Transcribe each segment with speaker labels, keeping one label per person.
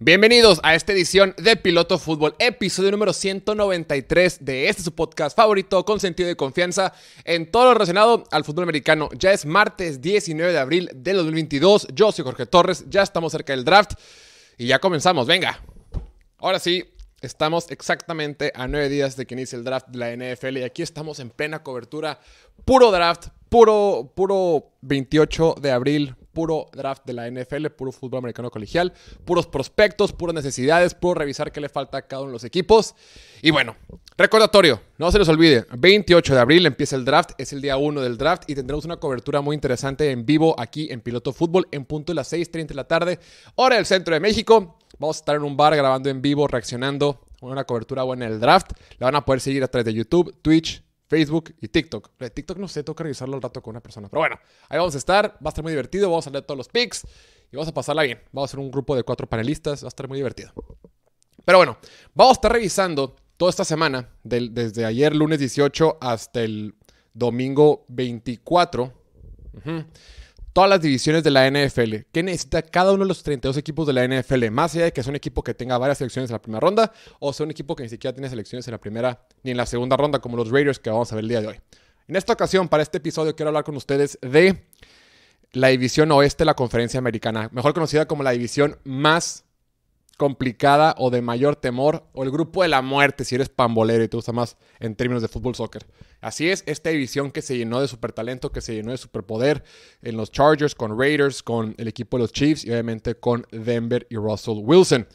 Speaker 1: Bienvenidos a esta edición de Piloto Fútbol, episodio número 193 de este su podcast favorito con sentido de confianza en todo lo relacionado al fútbol americano. Ya es martes 19 de abril de 2022. Yo soy Jorge Torres, ya estamos cerca del draft y ya comenzamos. Venga. Ahora sí, Estamos exactamente a nueve días de que inicie el draft de la NFL y aquí estamos en plena cobertura. Puro draft, puro, puro 28 de abril, puro draft de la NFL, puro fútbol americano colegial, puros prospectos, puras necesidades, puro revisar qué le falta a cada uno de los equipos. Y bueno, recordatorio, no se les olvide, 28 de abril empieza el draft, es el día 1 del draft y tendremos una cobertura muy interesante en vivo aquí en Piloto Fútbol en punto de las 6.30 de la tarde, hora del centro de México. Vamos a estar en un bar grabando en vivo, reaccionando, una cobertura buena del draft. La van a poder seguir a través de YouTube, Twitch, Facebook y TikTok. de TikTok no sé, toca que revisarlo al rato con una persona. Pero bueno, ahí vamos a estar. Va a estar muy divertido. Vamos a leer todos los pics y vamos a pasarla bien. Vamos a ser un grupo de cuatro panelistas. Va a estar muy divertido. Pero bueno, vamos a estar revisando toda esta semana, desde ayer lunes 18 hasta el domingo 24 todas las divisiones de la NFL. ¿Qué necesita cada uno de los 32 equipos de la NFL? Más allá de que sea un equipo que tenga varias selecciones en la primera ronda o sea un equipo que ni siquiera tiene selecciones en la primera ni en la segunda ronda como los Raiders que vamos a ver el día de hoy. En esta ocasión, para este episodio, quiero hablar con ustedes de la división oeste de la conferencia americana, mejor conocida como la división más complicada o de mayor temor, o el grupo de la muerte si eres pambolero y te gusta más en términos de fútbol soccer. Así es, esta división que se llenó de supertalento, que se llenó de superpoder en los Chargers, con Raiders, con el equipo de los Chiefs y obviamente con Denver y Russell Wilson.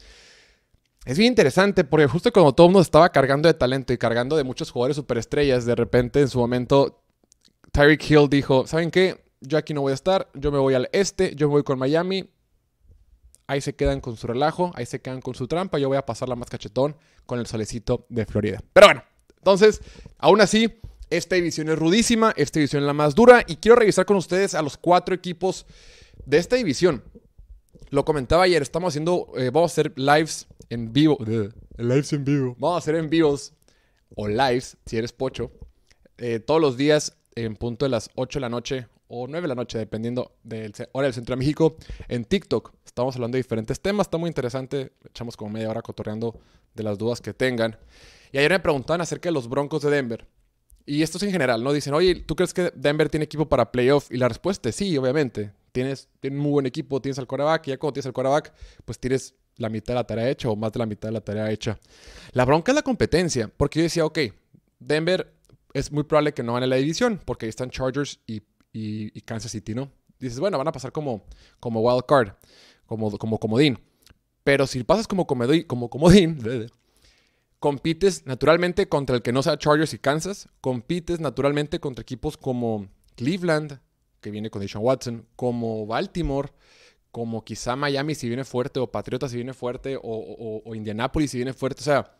Speaker 1: Es bien interesante porque justo cuando todo el mundo estaba cargando de talento y cargando de muchos jugadores superestrellas, de repente en su momento Tyreek Hill dijo, ¿saben qué? Yo aquí no voy a estar, yo me voy al este, yo me voy con Miami, ahí se quedan con su relajo, ahí se quedan con su trampa, yo voy a pasar la más cachetón con el solecito de Florida. Pero bueno, entonces, aún así, esta división es rudísima, esta división es la más dura y quiero revisar con ustedes a los cuatro equipos de esta división. Lo comentaba ayer, estamos haciendo, eh, vamos a hacer lives en vivo. Lives en vivo. Vamos a hacer en vivos o lives, si eres pocho, eh, todos los días en punto de las 8 de la noche, o 9 de la noche, dependiendo del hora del centro de México, en TikTok. Estamos hablando de diferentes temas, está muy interesante. Echamos como media hora cotorreando de las dudas que tengan. Y ayer me preguntaban acerca de los Broncos de Denver. Y esto es en general, ¿no? Dicen, oye, ¿tú crees que Denver tiene equipo para playoff? Y la respuesta es sí, obviamente. Tienes, tiene un muy buen equipo, tienes al quarterback, y ya cuando tienes al quarterback, pues tienes la mitad de la tarea hecha o más de la mitad de la tarea hecha. La bronca es la competencia, porque yo decía, ok, Denver es muy probable que no gane la división, porque ahí están Chargers y y, Kansas City no. Dices, bueno, van a pasar como, como wild card, como, como comodín. Pero si pasas como, comodín, como comodín, compites naturalmente contra el que no sea Chargers y Kansas, compites naturalmente contra equipos como Cleveland, que viene con Deshaun Watson, como Baltimore, como quizá Miami si viene fuerte, o Patriotas si viene fuerte, o, o, o Indianapolis si viene fuerte. O sea,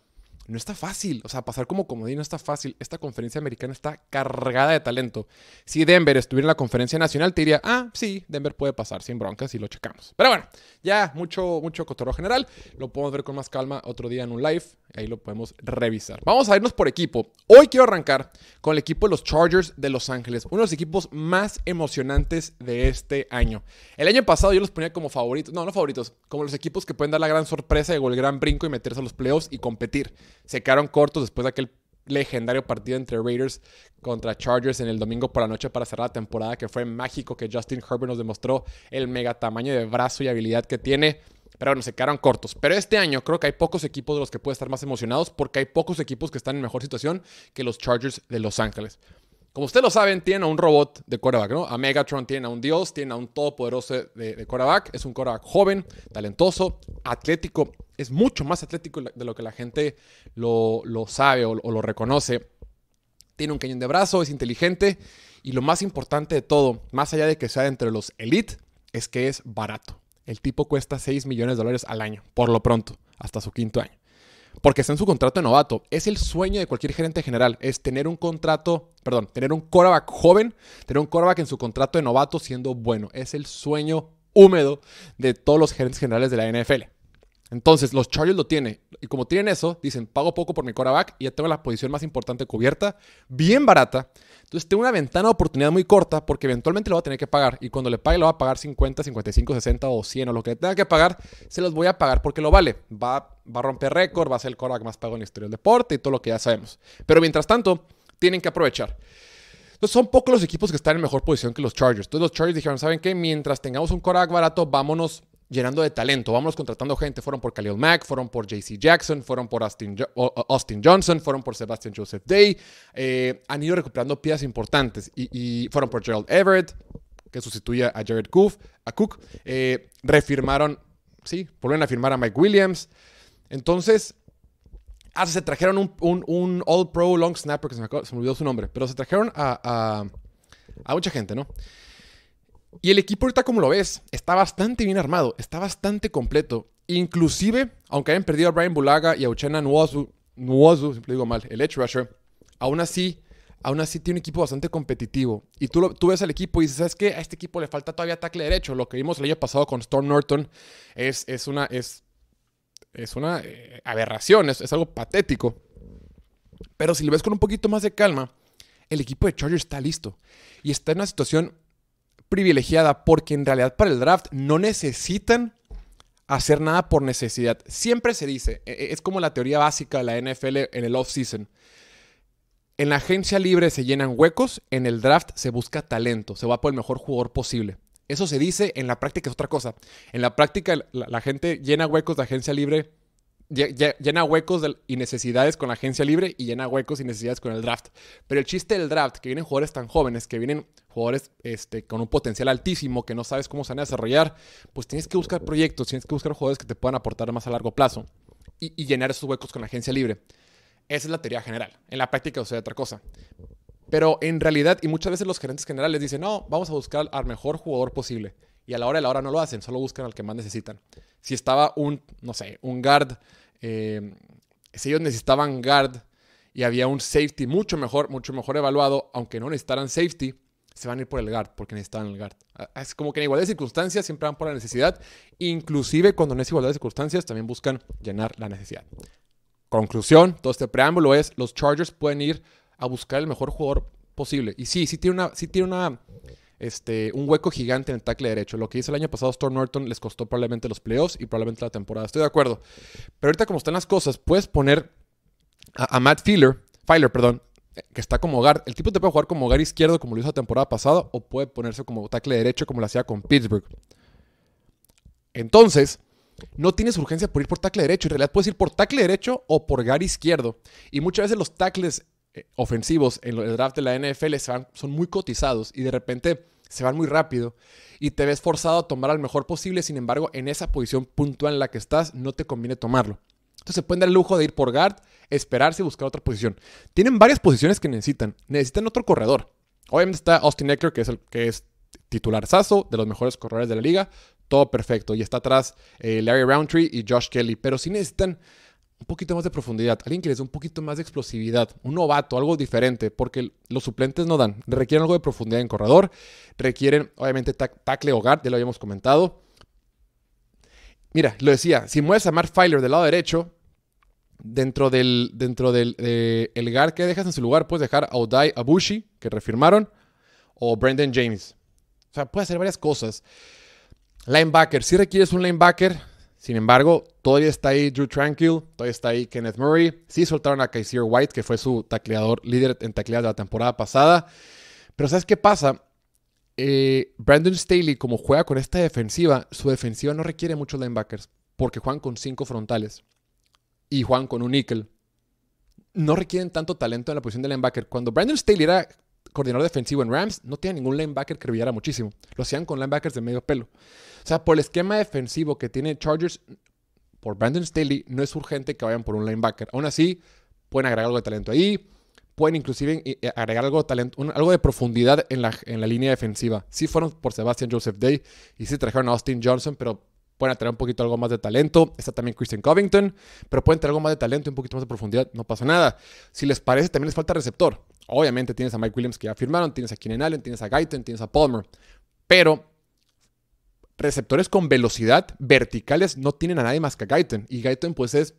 Speaker 1: no está fácil. O sea, pasar como comodín no está fácil. Esta conferencia americana está cargada de talento. Si Denver estuviera en la conferencia nacional, te diría, ah, sí, Denver puede pasar sin broncas y lo checamos. Pero bueno, ya mucho, mucho cotorro general. Lo podemos ver con más calma otro día en un live. Ahí lo podemos revisar. Vamos a irnos por equipo. Hoy quiero arrancar con el equipo de los Chargers de Los Ángeles. Uno de los equipos más emocionantes de este año. El año pasado yo los ponía como favoritos. No, no favoritos. Como los equipos que pueden dar la gran sorpresa o el gran brinco y meterse a los playoffs y competir se quedaron cortos después de aquel legendario partido entre Raiders contra Chargers en el domingo por la noche para cerrar la temporada, que fue mágico que Justin Herbert nos demostró el mega tamaño de brazo y habilidad que tiene. Pero bueno, se quedaron cortos. Pero este año creo que hay pocos equipos de los que puede estar más emocionados porque hay pocos equipos que están en mejor situación que los Chargers de Los Ángeles. Como ustedes lo saben, tienen a un robot de quarterback, ¿no? A Megatron tiene a un dios, tiene a un todopoderoso de, de quarterback. Es un quarterback joven, talentoso, atlético, es mucho más atlético de lo que la gente lo, sabe o, lo reconoce. Tiene un cañón de brazo, es inteligente y lo más importante de todo, más allá de que sea entre los elite, es que es barato. El tipo cuesta 6 millones de dólares al año, por lo pronto, hasta su quinto año. Porque está en su contrato de novato. Es el sueño de cualquier gerente general, es tener un contrato, perdón, tener un coreback joven, tener un coreback en su contrato de novato siendo bueno. Es el sueño húmedo de todos los gerentes generales de la NFL. Entonces, los Chargers lo tienen. Y como tienen eso, dicen, pago poco por mi coreback y ya tengo la posición más importante cubierta, bien barata. Entonces, tengo una ventana de oportunidad muy corta porque eventualmente lo va a tener que pagar. Y cuando le pague, lo va a pagar 50, 55, 60 o 100 o lo que tenga que pagar, se los voy a pagar porque lo vale. Va, va a romper récord, va a ser el coreback más pago en la historia del deporte y todo lo que ya sabemos. Pero mientras tanto, tienen que aprovechar. Entonces son pocos los equipos que están en mejor posición que los Chargers. Entonces los Chargers dijeron, ¿saben qué? Mientras tengamos un coreback barato, vámonos llenando de talento. Vámonos contratando gente. Fueron por Khalil Mack, fueron por JC Jackson, fueron por Austin, Johnson, fueron por Sebastian Joseph Day. Eh, han ido recuperando piezas importantes y, fueron por Gerald Everett, que sustituye a Jared Cook. A Cook. Eh, refirmaron, sí, volvieron a firmar a Mike Williams. Entonces, hace ah, se trajeron un, un, All Pro Long Snapper, que se me, olvidó su nombre, pero se trajeron a, a, a mucha gente, ¿no? Y el equipo ahorita, como lo ves, está bastante bien armado, está bastante completo. Inclusive, aunque hayan perdido a Brian Bulaga y a Uchenna Nwosu, Nwosu, siempre digo mal, el edge rusher, aún así, aún así tiene un equipo bastante competitivo. Y tú, lo, tú ves al equipo y dices, ¿sabes qué? A este equipo le falta todavía tackle derecho. Lo que vimos el año pasado con Storm Norton es, es una... Es, es una eh, aberración, es, es algo patético. Pero si lo ves con un poquito más de calma, el equipo de Chargers está listo y está en una situación privilegiada porque en realidad para el draft no necesitan hacer nada por necesidad. Siempre se dice, e, e, es como la teoría básica de la NFL en el off-season. En la agencia libre se llenan huecos, en el draft se busca talento, se va por el mejor jugador posible. Eso se dice, en la práctica es otra cosa. En la práctica la, gente llena huecos de agencia libre llena huecos y necesidades con la agencia libre y llena huecos y necesidades con el draft. Pero el chiste del draft, que vienen jugadores tan jóvenes, que vienen jugadores este, con un potencial altísimo, que no sabes cómo se van a desarrollar, pues tienes que buscar proyectos, tienes que buscar jugadores que te puedan aportar más a largo plazo y, llenar esos huecos con la agencia libre. Esa es la teoría general. En la práctica sea otra cosa. Pero en realidad, y muchas veces los gerentes generales dicen, no, vamos a buscar al mejor jugador posible. Y a la hora de la hora no lo hacen, solo buscan al que más necesitan. Si estaba un, no sé, un guard Em, si ellos necesitaban guard y había un safety mucho mejor, mucho mejor evaluado, aunque no necesitaran safety, se van a ir por el guard porque necesitan el guard. Es como que en igualdad de circunstancias siempre van por la necesidad. Inclusive cuando no es igualdad de circunstancias, también buscan llenar la necesidad. Conclusión, todo este preámbulo es, los Chargers pueden ir a buscar el mejor jugador posible. Y sí, sí tiene una, sí tiene una este, un hueco gigante en el tackle derecho. Lo que hizo el año pasado Storm Norton les costó probablemente los playoffs y probablemente la temporada. Estoy de acuerdo. Pero ahorita como están las cosas, puedes poner a, Matt Filer, Filer, perdón, que está como hogar. El tipo te puede jugar como hogar izquierdo como lo hizo la temporada pasada o puede ponerse como tackle derecho como lo hacía con Pittsburgh. Entonces, no tienes urgencia por ir por tackle derecho. En realidad puedes ir por tackle derecho o por gar izquierdo. Y muchas veces los tackles eh, ofensivos en el draft de la NFL son muy cotizados y de repente se van muy rápido y te ves forzado a tomar al mejor posible, sin embargo, en esa posición puntual en la que estás no te conviene tomarlo. Entonces se pueden dar el lujo de ir por guard, esperarse y buscar otra posición. Tienen varias posiciones que necesitan. Necesitan otro corredor. Obviamente está Austin Eckler, que es el que es titular de los mejores corredores de la liga. Todo perfecto. Y está atrás eh, Larry Roundtree y Josh Kelly. Pero sí necesitan un poquito más de profundidad, alguien que les dé un poquito más de explosividad, un novato, algo diferente, porque los suplentes no dan. Requieren algo de profundidad en corredor, requieren obviamente tackle o guard, ya lo habíamos comentado. Mira, lo decía, si mueves a Mark Filer del lado derecho, dentro del, dentro del eh, el guard que dejas en su lugar, puedes dejar a Odai Abushi, que refirmaron, o Brendan James. O sea, puede hacer varias cosas. Linebacker, si requieres un linebacker, sin embargo, todavía está ahí Drew Tranquil, todavía está ahí Kenneth Murray. Sí soltaron a Kaiser White, que fue su tacleador líder en tacleadas de la temporada pasada. Pero ¿sabes qué pasa? Eh, Brandon Staley, como juega con esta defensiva, su defensiva no requiere muchos linebackers, porque juegan con cinco frontales y juegan con un nickel. No requieren tanto talento en la posición de linebacker. Cuando Brandon Staley era coordinador defensivo en Rams, no tiene ningún linebacker que brillara muchísimo. Lo hacían con linebackers de medio pelo. O sea, por el esquema defensivo que tiene Chargers, por Brandon Staley, no es urgente que vayan por un linebacker. Aún así, pueden agregar algo de talento ahí. Pueden inclusive eh, eh, agregar algo de talento, algo de profundidad en la, en la línea defensiva. Si fueron por Sebastian Joseph Day y sí trajeron a Austin Johnson, pero pueden tener un poquito algo más de talento. Está también Christian Covington, pero pueden traer algo más de talento un poquito más de profundidad. No pasa nada. Si les parece, también les falta receptor. Obviamente tienes a Mike Williams que ya firmaron, tienes a Keenan Allen, tienes a Guyton, tienes a Palmer, pero receptores con velocidad verticales no tienen a nadie más que a Guyton y Guyton pues es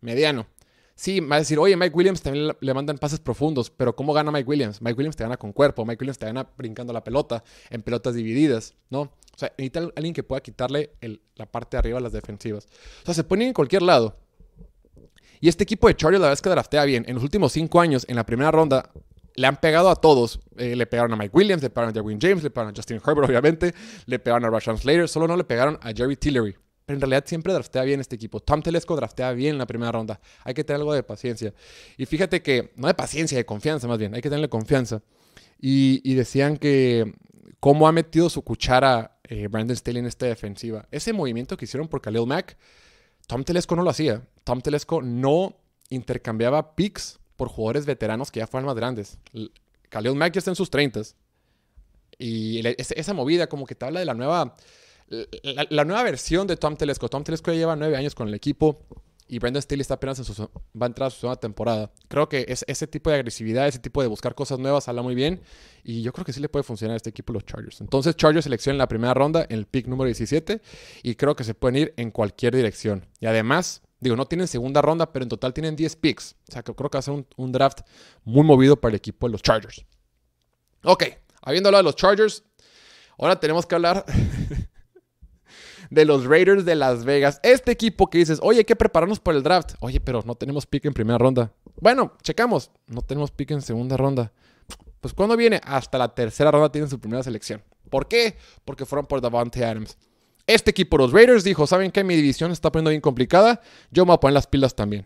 Speaker 1: mediano. Sí, va a decir, oye, Mike Williams también le mandan pases profundos, pero ¿cómo gana Mike Williams? Mike Williams te gana con cuerpo, Mike Williams te gana brincando la pelota, en pelotas divididas, ¿no? O sea, necesita alguien que pueda quitarle la parte de arriba a las defensivas. O sea, se ponen en cualquier lado. Y este equipo de Charlie la verdad es que draftea bien. En los últimos cinco años, en la primera ronda, le han pegado a todos. Eh, le pegaron a Mike Williams, le pegaron a Darwin James, le pegaron a Justin Herbert, obviamente, le pegaron a Rashan Slater, solo no le pegaron a Jerry Tillery. Pero en realidad siempre draftea bien este equipo. Tom Telesco draftea bien en la primera ronda. Hay que tener algo de paciencia. Y fíjate que, no de paciencia, de confianza más bien, hay que tenerle confianza. Y, decían que cómo ha metido su cuchara eh, Brandon Staley en esta defensiva. Ese movimiento que hicieron por Khalil Mack, Tom Telesco no lo hacía. Tom Telesco no intercambiaba picks por jugadores veteranos que ya fueran más grandes. Khalil Mack está en sus 30 y esa movida como que te habla de la nueva, la, nueva versión de Tom Telesco. Tom Telesco ya lleva nueve años con el equipo y Brendan Steele está apenas en va a entrar a su segunda temporada. Creo que ese tipo de agresividad, ese tipo de buscar cosas nuevas, habla muy bien. Y yo creo que sí le puede funcionar a este equipo los Chargers. Entonces, Chargers selecciona en la primera ronda, en el pick número 17, y creo que se pueden ir en cualquier dirección. Y además, Digo, no tienen segunda ronda, pero en total tienen 10 picks. O sea, que creo que va a ser un, draft muy movido para el equipo de los Chargers. Ok, habiendo hablado de los Chargers, ahora tenemos que hablar de los Raiders de Las Vegas. Este equipo que dices, oye, hay que prepararnos para el draft. Oye, pero no tenemos pick en primera ronda. Bueno, checamos. No tenemos pick en segunda ronda. Pues cuando viene, hasta la tercera ronda tienen su primera selección. ¿Por qué? Porque fueron por Davante Adams. Este equipo, los Raiders, dijo, ¿saben qué? Mi división está poniendo bien complicada, yo me voy a poner las pilas también.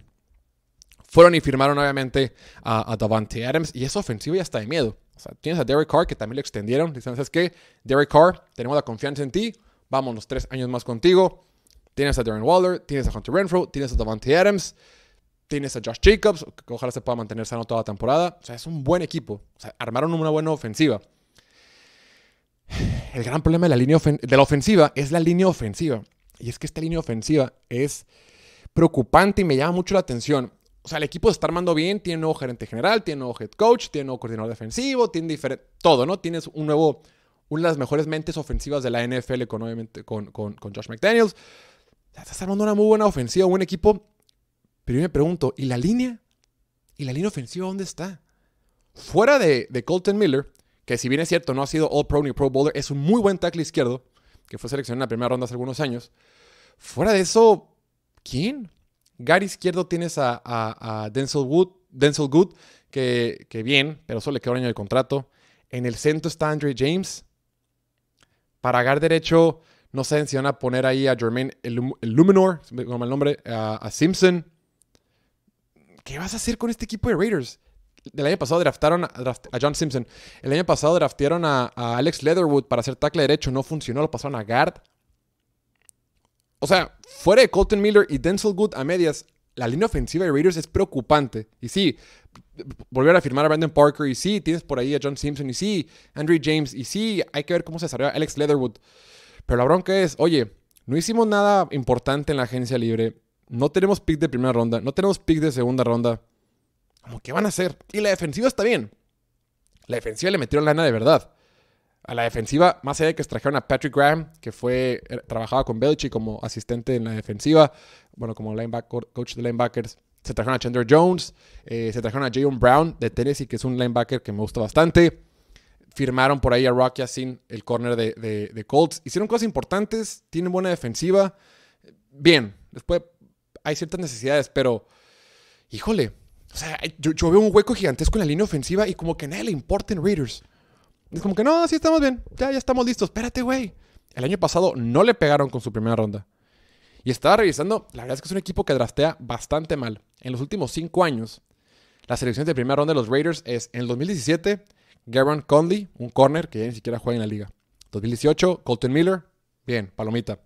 Speaker 1: Fueron y firmaron obviamente a, Davante Adams y es ofensivo y hasta de miedo. O sea, tienes a Derek Carr que también lo extendieron. Dicen, ¿sabes qué? Derek Carr, tenemos la confianza en ti, vámonos tres años más contigo. Tienes a Darren Waller, tienes a Hunter Renfro, tienes a Davante Adams, tienes a Josh Jacobs, que ojalá se pueda mantener sano toda la temporada. O sea, es un buen equipo. O sea, armaron una buena ofensiva el gran problema de la, línea de la ofensiva es la línea ofensiva. Y es que esta línea ofensiva es preocupante y me llama mucho la atención. O sea, el equipo está armando bien, tiene nuevo gerente general, tiene nuevo head coach, tiene nuevo coordinador defensivo, tiene diferente, todo, ¿no? Tienes un nuevo, una de las mejores mentes ofensivas de la NFL con, con, Josh McDaniels. O estás armando una muy buena ofensiva, un buen equipo. Pero yo me pregunto, ¿y la línea? ¿Y la línea ofensiva dónde está? Fuera de, de Colton Miller, que si bien es cierto, no ha sido All Pro ni Pro Bowler, es un muy buen tackle izquierdo, que fue seleccionado en la primera ronda hace algunos años. Fuera de eso, ¿quién? Gary izquierdo tienes a, Denzel, Wood, Good, que, bien, pero solo le queda un año de contrato. En el centro está Andre James. Para gar derecho, no sé si van a poner ahí a Jermaine Luminor, como el nombre, a Simpson. ¿Qué vas a hacer con este equipo de Raiders? el año pasado draftaron a, John Simpson. El año pasado draftearon a, Alex Leatherwood para hacer tackle derecho. No funcionó, lo pasaron a guard. O sea, fuera de Colton Miller y Denzel Good a medias, la línea ofensiva de Raiders es preocupante. Y sí, volver a firmar a Brandon Parker. Y sí, tienes por ahí a John Simpson. Y sí, Andrew James. Y sí, hay que ver cómo se desarrolla Alex Leatherwood. Pero la bronca es, oye, no hicimos nada importante en la agencia libre. No tenemos pick de primera ronda. No tenemos pick de segunda ronda como, ¿qué van a hacer? Y la defensiva está bien. La defensiva le metieron lana de verdad. A la defensiva, más allá de que trajeron a Patrick Graham, que fue, eh, trabajaba con Belichick como asistente en la defensiva, bueno, como linebacker, coach de linebackers, se trajeron a Chandler Jones, eh, se trajeron a Jayon Brown de Tennessee, que es un linebacker que me gusta bastante. Firmaron por ahí a Rocky Asin, el corner de, de, Colts. Hicieron cosas importantes, tienen buena defensiva. Bien, después hay ciertas necesidades, pero híjole, o sea, yo, veo un hueco gigantesco en la línea ofensiva y como que a nadie le importa en Raiders. Es como que no, sí estamos bien, ya, ya estamos listos, espérate, güey. El año pasado no le pegaron con su primera ronda. Y estaba revisando, la verdad es que es un equipo que drastea bastante mal. En los últimos cinco años, la selección de primera ronda de los Raiders es en el 2017, Garon Conley, un corner que ya ni siquiera juega en la liga. 2018, Colton Miller, bien, palomita.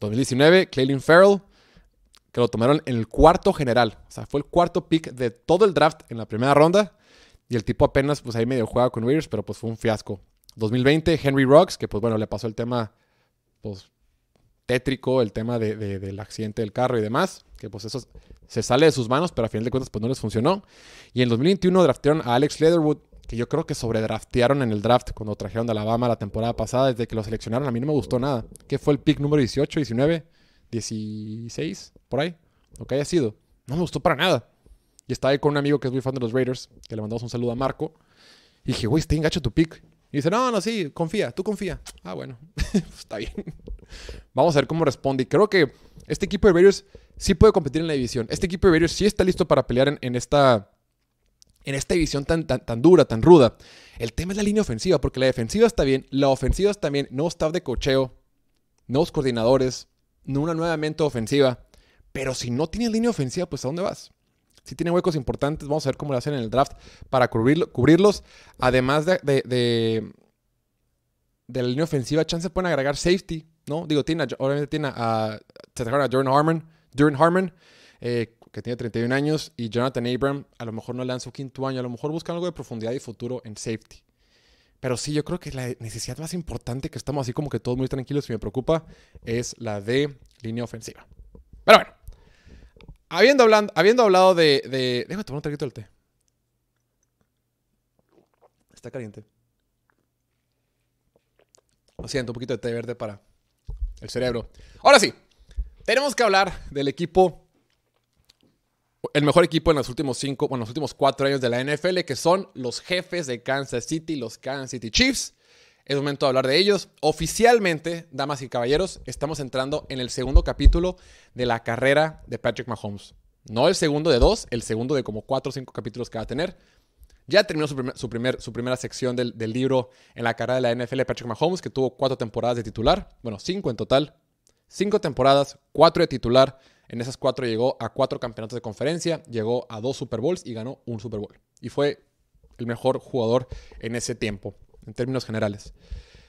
Speaker 1: 2019, Claylin Farrell, que lo tomaron en el cuarto general. O sea, fue el cuarto pick de todo el draft en la primera ronda. Y el tipo apenas, pues ahí medio juega con Rears, pero pues fue un fiasco. 2020, Henry Rocks, que pues bueno, le pasó el tema, pues tétrico, el tema del accidente del carro y demás, que pues eso se sale de sus manos, pero a final de cuentas pues no les funcionó. Y en 2021 draftearon a Alex Leatherwood, que yo creo que sobredraftearon en el draft cuando trajeron de Alabama la temporada pasada, desde que lo seleccionaron a mí no me gustó nada. que fue el pick número 18, 19? 16, por ahí, lo que haya sido. No me gustó para nada. Y estaba ahí con un amigo que es muy fan de los Raiders, que le mandamos un saludo a Marco. Y dije, güey, está engacho tu pick. Y dice, no, no, sí, confía, tú confía. Ah, bueno, pues, está bien. Vamos a ver cómo responde. Y creo que este equipo de Raiders sí puede competir en la división. Este equipo de Raiders sí está listo para pelear en, esta en esta división tan, tan, dura, tan ruda. El tema es la línea ofensiva, porque la defensiva está bien, la ofensiva está bien, no staff de cocheo, nuevos coordinadores, una nueva mente ofensiva. Pero si no tienes línea ofensiva, pues ¿a dónde vas? Si tiene huecos importantes, vamos a ver cómo lo hacen en el draft para cubrirlos. Además de, de, la línea ofensiva, chance pueden agregar safety, ¿no? Digo, tiene, obviamente tiene a, se a Jordan Harmon, Jordan Harmon eh, que tiene 31 años, y Jonathan Abram, a lo mejor no le dan su quinto año, a lo mejor buscan algo de profundidad y futuro en safety. Pero sí, yo creo que la necesidad más importante que estamos así como que todos muy tranquilos y me preocupa es la de línea ofensiva. Pero bueno, habiendo, hablando, habiendo hablado de, de... Déjame tomar un traguito del té. Está caliente. Lo siento, un poquito de té verde para el cerebro. Ahora sí, tenemos que hablar del equipo el mejor equipo en los últimos cinco, bueno, los últimos cuatro años de la NFL, que son los jefes de Kansas City, los Kansas City Chiefs. Es momento de hablar de ellos. Oficialmente, damas y caballeros, estamos entrando en el segundo capítulo de la carrera de Patrick Mahomes. No el segundo de dos, el segundo de como cuatro o cinco capítulos que va a tener. Ya terminó su, su, primera sección del, libro en la carrera de la NFL de Patrick Mahomes, que tuvo cuatro temporadas de titular. Bueno, cinco en total. Cinco temporadas, cuatro de titular, en esas cuatro llegó a cuatro campeonatos de conferencia, llegó a dos Super Bowls y ganó un Super Bowl. Y fue el mejor jugador en ese tiempo, en términos generales.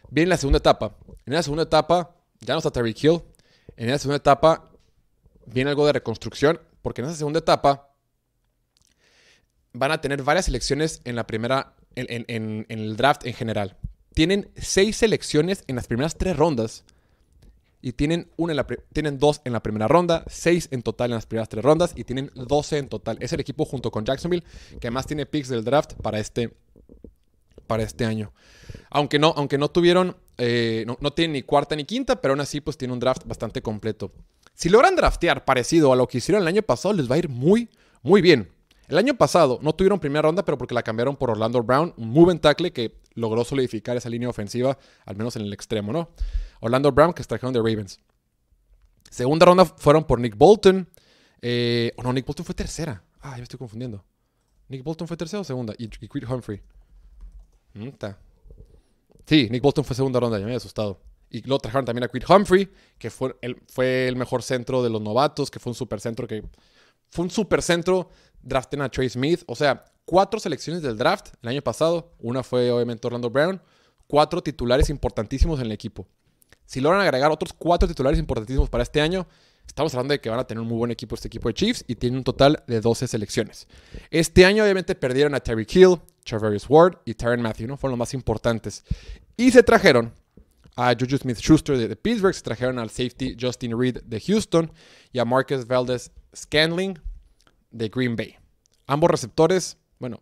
Speaker 1: Viene la segunda etapa. En la segunda etapa ya no está Terry Hill. En la segunda etapa viene algo de reconstrucción, porque en esa segunda etapa van a tener varias selecciones en la primera, en, en el draft en general. Tienen seis selecciones en las primeras tres rondas y tienen, una tienen dos en la primera ronda, seis en total en las primeras tres rondas y tienen 12 en total. Es el equipo junto con Jacksonville que además tiene picks del draft para este, para este año. Aunque no, aunque no tuvieron, eh, no, tienen ni cuarta ni quinta, pero aún así pues tiene un draft bastante completo. Si logran draftear parecido a lo que hicieron el año pasado, les va a ir muy, muy bien. El año pasado no tuvieron primera ronda, pero porque la cambiaron por Orlando Brown, un muy buen tackle que logró solidificar esa línea ofensiva, al menos en el extremo, ¿no? Orlando Brown, que trajeron de Ravens. Segunda ronda fueron por Nick Bolton. o eh, no, Nick Bolton fue tercera. Ah, ya me estoy confundiendo. Nick Bolton fue tercera o segunda. Y, y Humphrey. Sí, Nick Bolton fue segunda ronda, ya me había asustado. Y lo trajeron también a Creed Humphrey, que fue el, fue el mejor centro de los novatos, que fue un supercentro que. Fue un supercentro draften a Trey Smith. O sea, cuatro selecciones del draft el año pasado. Una fue obviamente Orlando Brown. Cuatro titulares importantísimos en el equipo. Si logran agregar otros cuatro titulares importantísimos para este año, estamos hablando de que van a tener un muy buen equipo este equipo de Chiefs y tienen un total de 12 selecciones. Este año obviamente perdieron a Terry Hill, Traverius Ward y Tyron Matthew, ¿no? Fueron los más importantes. Y se trajeron a Juju Smith-Schuster de, de, Pittsburgh, se trajeron al safety Justin Reed de Houston y a Marcus Valdez Scanling de Green Bay. Ambos receptores, bueno,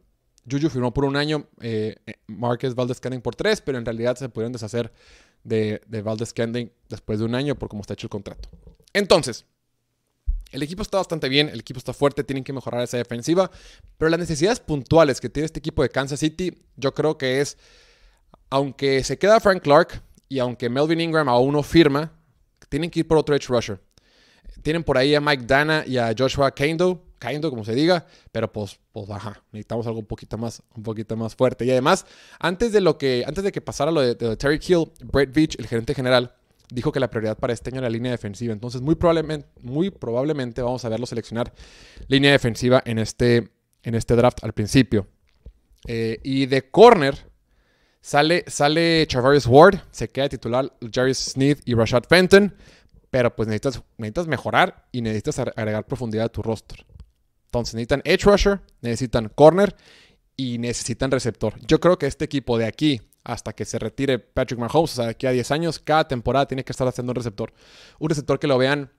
Speaker 1: Juju firmó por un año, eh, eh Marquez Valdez por tres, pero en realidad se pudieron deshacer de, de Valdez después de un año por cómo está hecho el contrato. Entonces, el equipo está bastante bien, el equipo está fuerte, tienen que mejorar esa defensiva, pero las necesidades puntuales que tiene este equipo de Kansas City, yo creo que es, aunque se queda Frank Clark y aunque Melvin Ingram aún no firma, tienen que ir por otro edge rusher. Tienen por ahí a Mike Dana y a Joshua Kendo, cayendo, como se diga, pero pues, pues ajá, necesitamos algo un poquito más, un poquito más fuerte. Y además, antes de lo que, antes de que pasara lo de, Terry Kill, Brett Beach, el gerente general, dijo que la prioridad para este año era la línea defensiva. Entonces, muy probablemente, muy probablemente vamos a verlo seleccionar línea defensiva en este, en este draft al principio. Eh, y de corner sale, sale Travis Ward, se queda titular Jerry Smith y Rashad Fenton, pero pues necesitas, necesitas mejorar y necesitas agregar profundidad a tu roster. Entonces necesitan edge rusher, necesitan corner y necesitan receptor. Yo creo que este equipo de aquí hasta que se retire Patrick Mahomes, o sea, de aquí a 10 años, cada temporada tiene que estar haciendo un receptor. Un receptor que lo vean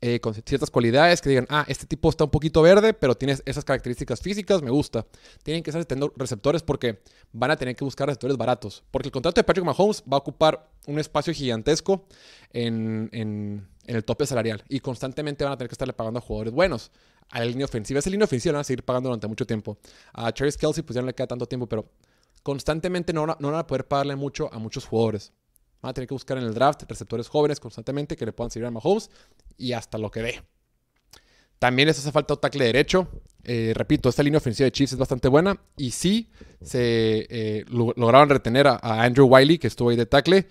Speaker 1: eh, con ciertas cualidades, que digan, ah, este tipo está un poquito verde, pero tiene esas características físicas, me gusta. Tienen que estar teniendo receptores porque van a tener que buscar receptores baratos. Porque el contrato de Patrick Mahomes va a ocupar un espacio gigantesco en, en el tope salarial y constantemente van a tener que estarle pagando a jugadores buenos a la línea ofensiva. Esa línea ofensiva la van a seguir pagando durante mucho tiempo. A Travis Kelsey, pues ya no le queda tanto tiempo, pero constantemente no, van a poder pagarle mucho a muchos jugadores. Van a tener que buscar en el draft receptores jóvenes constantemente que le puedan seguir a Mahomes y hasta lo que ve También les hace falta un tackle derecho. Eh, repito, esta línea ofensiva de Chiefs es bastante buena. Y sí, se eh, lograron retener a, Andrew Wiley, que estuvo ahí de tackle.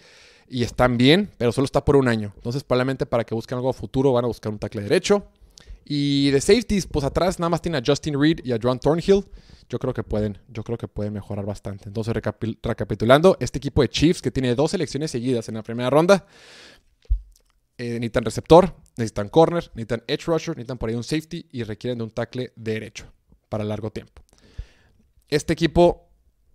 Speaker 1: Y están bien, pero solo está por un año. Entonces, probablemente para que busquen algo a futuro, van a buscar un tackle derecho. Y de safeties, pues atrás nada más tiene a Justin Reed y a John Thornhill. Yo creo que pueden, yo creo que pueden mejorar bastante. Entonces, recapitulando, este equipo de Chiefs que tiene dos selecciones seguidas en la primera ronda, eh, necesitan receptor, necesitan corner, necesitan edge rusher, necesitan por ahí un safety y requieren de un tackle derecho para largo tiempo. Este equipo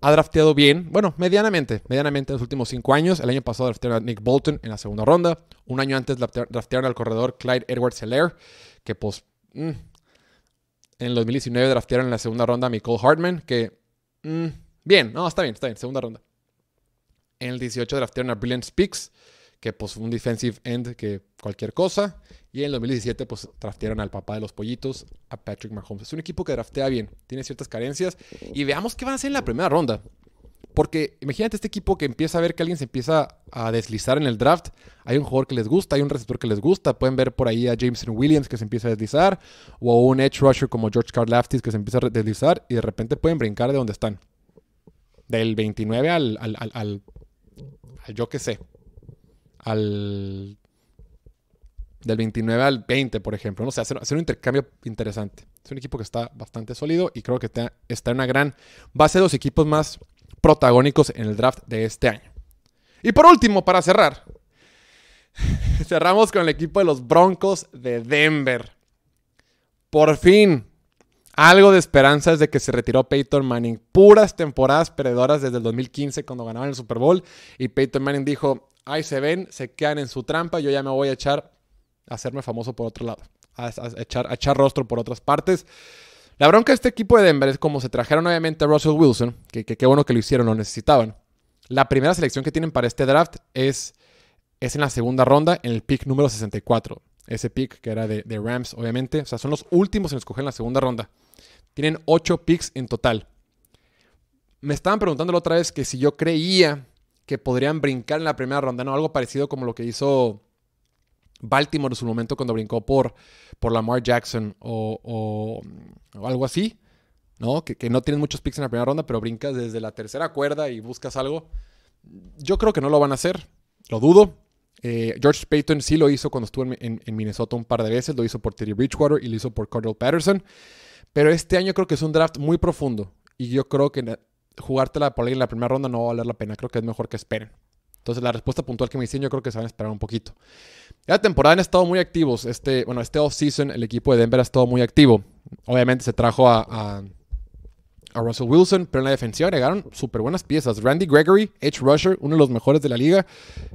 Speaker 1: ha drafteado bien, bueno, medianamente, medianamente en los últimos cinco años. El año pasado draftearon a Nick Bolton en la segunda ronda. Un año antes draftearon al corredor Clyde Edwards Heller, que pues... Mm, en el 2019 draftearon en la segunda ronda a Nicole Hartman, que... Mm, bien, no, está bien, está bien, segunda ronda. En el 18 draftearon a Brilliant Speaks que pues un defensive end que cualquier cosa. Y en el 2017 pues draftearon al papá de los pollitos, a Patrick Mahomes. Es un equipo que draftea bien, tiene ciertas carencias. Y veamos qué van a hacer en la primera ronda. Porque imagínate este equipo que empieza a ver que alguien se empieza a deslizar en el draft. Hay un jugador que les gusta, hay un receptor que les gusta. Pueden ver por ahí a Jameson Williams que se empieza a deslizar. O a un edge rusher como George Karlaftis que se empieza a deslizar. Y de repente pueden brincar de donde están. Del 29 al, al, al yo que sé, al del 29 al 20, por ejemplo. ¿no? sé hacer, un intercambio interesante. Es un equipo que está bastante sólido y creo que está, en una gran base de los equipos más protagónicos en el draft de este año. Y por último, para cerrar, cerramos con el equipo de los Broncos de Denver. Por fin, algo de esperanza de que se retiró Peyton Manning. Puras temporadas perdedoras desde el 2015 cuando ganaban el Super Bowl. Y Peyton Manning dijo, ahí se ven, se quedan en su trampa, yo ya me voy a echar a hacerme famoso por otro lado, a, echar, a echar rostro por otras partes. La bronca de este equipo de Denver es como se trajeron obviamente a Russell Wilson, que qué bueno que lo hicieron, lo necesitaban. La primera selección que tienen para este draft es, es en la segunda ronda, en el pick número 64. Ese pick que era de, Rams, obviamente. O sea, son los últimos en escoger en la segunda ronda. Tienen ocho picks en total. Me estaban preguntando la otra vez que si yo creía que podrían brincar en la primera ronda, ¿no? Algo parecido como lo que hizo Baltimore en su momento cuando brincó por, por Lamar Jackson o, algo así, ¿no? Que, no tienes muchos picks en la primera ronda, pero brincas desde la tercera cuerda y buscas algo. Yo creo que no lo van a hacer, lo dudo. Eh, George Payton sí lo hizo cuando estuvo en, Minnesota un par de veces, lo hizo por Terry Bridgewater y lo hizo por Cordell Patterson. Pero este año creo que es un draft muy profundo y yo creo que jugártela por ahí en la primera ronda no va a valer la pena. Creo que es mejor que esperen. Entonces, la respuesta puntual que me dicen yo creo que se van a esperar un poquito. La temporada han estado muy activos. Este, bueno, este season el equipo de Denver ha estado muy activo. Obviamente se trajo a a Russell Wilson, pero en la defensiva agregaron súper buenas piezas. Randy Gregory, Edge Rusher, uno de los mejores de la liga.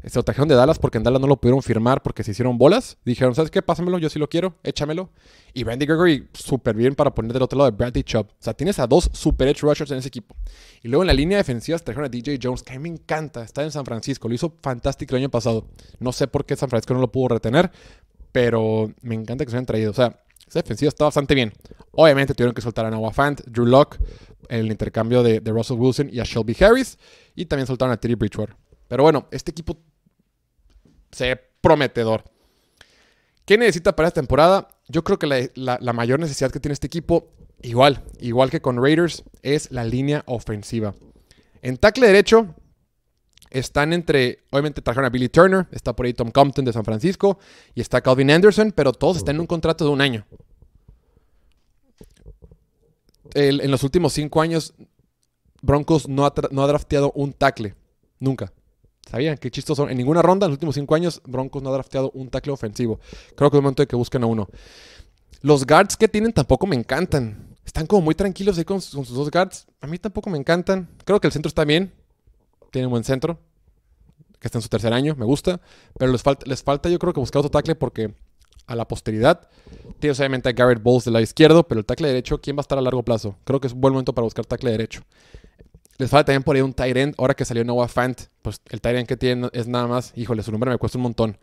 Speaker 1: Se lo trajeron de Dallas porque en Dallas no lo pudieron firmar porque se hicieron bolas. Dijeron, ¿sabes qué? Pásamelo, yo sí lo quiero, échamelo. Y Randy Gregory, súper bien para poner del otro lado de Bradley Chubb. O sea, tienes a dos super Edge Rushers en ese equipo. Y luego en la línea defensiva trajeron a DJ Jones, que a mí me encanta. Está en San Francisco, lo hizo fantástico el año pasado. No sé por qué San Francisco no lo pudo retener, pero me encanta que se hayan traído. O sea, esa defensiva está bastante bien. Obviamente tuvieron que soltar a Noah Fant, Drew Locke, el intercambio de, Russell Wilson y a Shelby Harris. Y también soltaron a Terry Bridgewater. Pero bueno, este equipo se ve prometedor. ¿Qué necesita para esta temporada? Yo creo que la, mayor necesidad que tiene este equipo, igual, igual que con Raiders, es la línea ofensiva. En tackle derecho, están entre, obviamente trajeron a Billy Turner, está por ahí Tom Compton de San Francisco y está Calvin Anderson, pero todos están en un contrato de un año en los últimos cinco años, Broncos no ha, no drafteado un tackle. Nunca. ¿Sabían? Qué son? En ninguna ronda, en los últimos cinco años, Broncos no ha drafteado un tackle ofensivo. Creo que es momento de que busquen a uno. Los guards que tienen tampoco me encantan. Están como muy tranquilos ahí con, sus dos guards. A mí tampoco me encantan. Creo que el centro está bien. Tiene un buen centro. Que está en su tercer año. Me gusta. Pero les, falta, les falta yo creo que buscar otro tackle porque a la posteridad. Tiene obviamente a Garrett Bowles del lado izquierdo, pero el tackle derecho, ¿quién va a estar a largo plazo? Creo que es un buen momento para buscar tackle derecho. Les falta también por ahí un tight end. Ahora que salió Noah Fant, pues el tight end que tiene es nada más. Híjole, su nombre me cuesta un montón.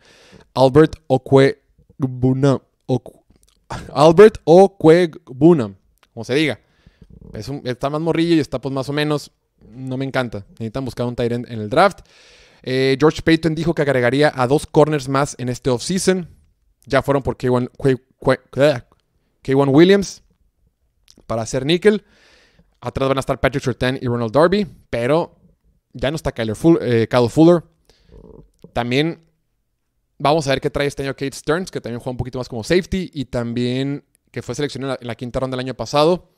Speaker 1: Albert Oquebuna Albert Oquebuna como se diga. Es un, está más morrillo y está pues más o menos. No me encanta. Necesitan buscar un tight end en el draft. Eh, George Payton dijo que agregaría a dos corners más en este offseason. Ya fueron por K1, eh, Williams para hacer níquel. Atrás van a estar Patrick Surtain y Ronald Darby, pero ya no está Kyler Fuller, eh, Kyle Fuller. También vamos a ver qué trae este año Kate Stearns, que también juega un poquito más como safety y también que fue seleccionado en la, quinta ronda el año pasado.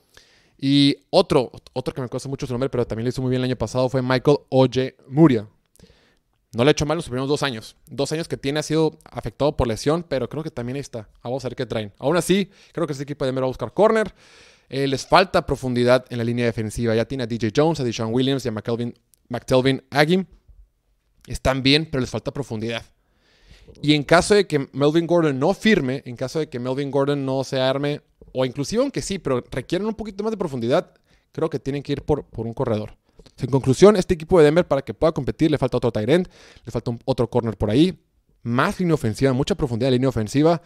Speaker 1: Y otro, otro que me cuesta mucho su nombre, pero también lo hizo muy bien el año pasado, fue Michael Oye Muria, no le ha hecho mal los primeros dos años. Dos años que tiene ha sido afectado por lesión, pero creo que también ahí está. Vamos a ver qué traen. Aún así, creo que este equipo de Mero va a buscar corner. Eh, les falta profundidad en la línea defensiva. Ya tiene a DJ Jones, a Deshaun Williams y a McKelvin, McTelvin Agim. Están bien, pero les falta profundidad. Y en caso de que Melvin Gordon no firme, en caso de que Melvin Gordon no se arme, o inclusive aunque sí, pero requieren un poquito más de profundidad, creo que tienen que ir por, por un corredor. En conclusión, este equipo de Denver para que pueda competir le falta otro Tyrant, le falta otro corner por ahí, más línea ofensiva, mucha profundidad de línea ofensiva,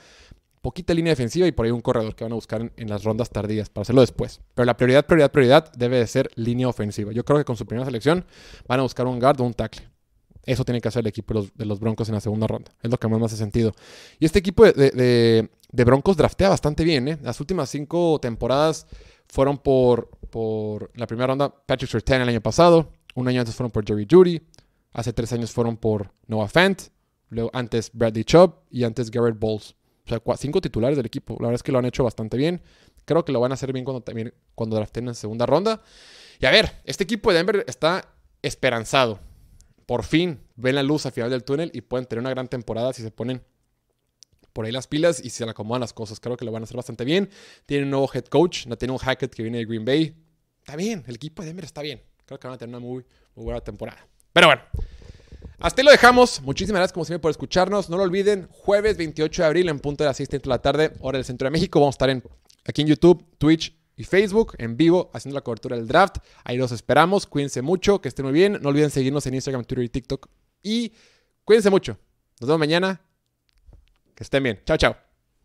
Speaker 1: poquita línea defensiva y por ahí un corredor que van a buscar en, las rondas tardías para hacerlo después. Pero la prioridad, prioridad, prioridad debe de ser línea ofensiva. Yo creo que con su primera selección van a buscar un guard o un tackle. Eso tiene que hacer el equipo de los, Broncos en la segunda ronda. Es lo que más hace sentido. Y este equipo de, Broncos draftea bastante bien. ¿eh? Las últimas cinco temporadas fueron por, por la primera ronda Patrick Sertan el año pasado, un año antes fueron por Jerry Judy, hace tres años fueron por Noah Fant, luego antes Bradley Chubb y antes Garrett Bowles. O sea, cinco titulares del equipo. La verdad es que lo han hecho bastante bien. Creo que lo van a hacer bien cuando, también, cuando draften en segunda ronda. Y a ver, este equipo de Denver está esperanzado. Por fin ven la luz al final del túnel y pueden tener una gran temporada si se ponen por ahí las pilas y se le acomodan las cosas. Creo que lo van a hacer bastante bien. Tiene un nuevo head coach, un Hackett, que viene de Green Bay. Está bien, el equipo de Denver está bien. Creo que van a tener una muy, buena temporada. Pero bueno, hasta ahí lo dejamos. Muchísimas gracias, como siempre, por escucharnos. No lo olviden, jueves 28 de abril en punto de las 6 de la tarde, hora del centro de México. Vamos a estar en, aquí en YouTube, Twitch y Facebook en vivo haciendo la cobertura del draft. Ahí los esperamos. Cuídense mucho, que estén muy bien. No olviden seguirnos en Instagram, Twitter y TikTok. Y cuídense mucho. Nos vemos mañana. Que estén bien. Chao, chao.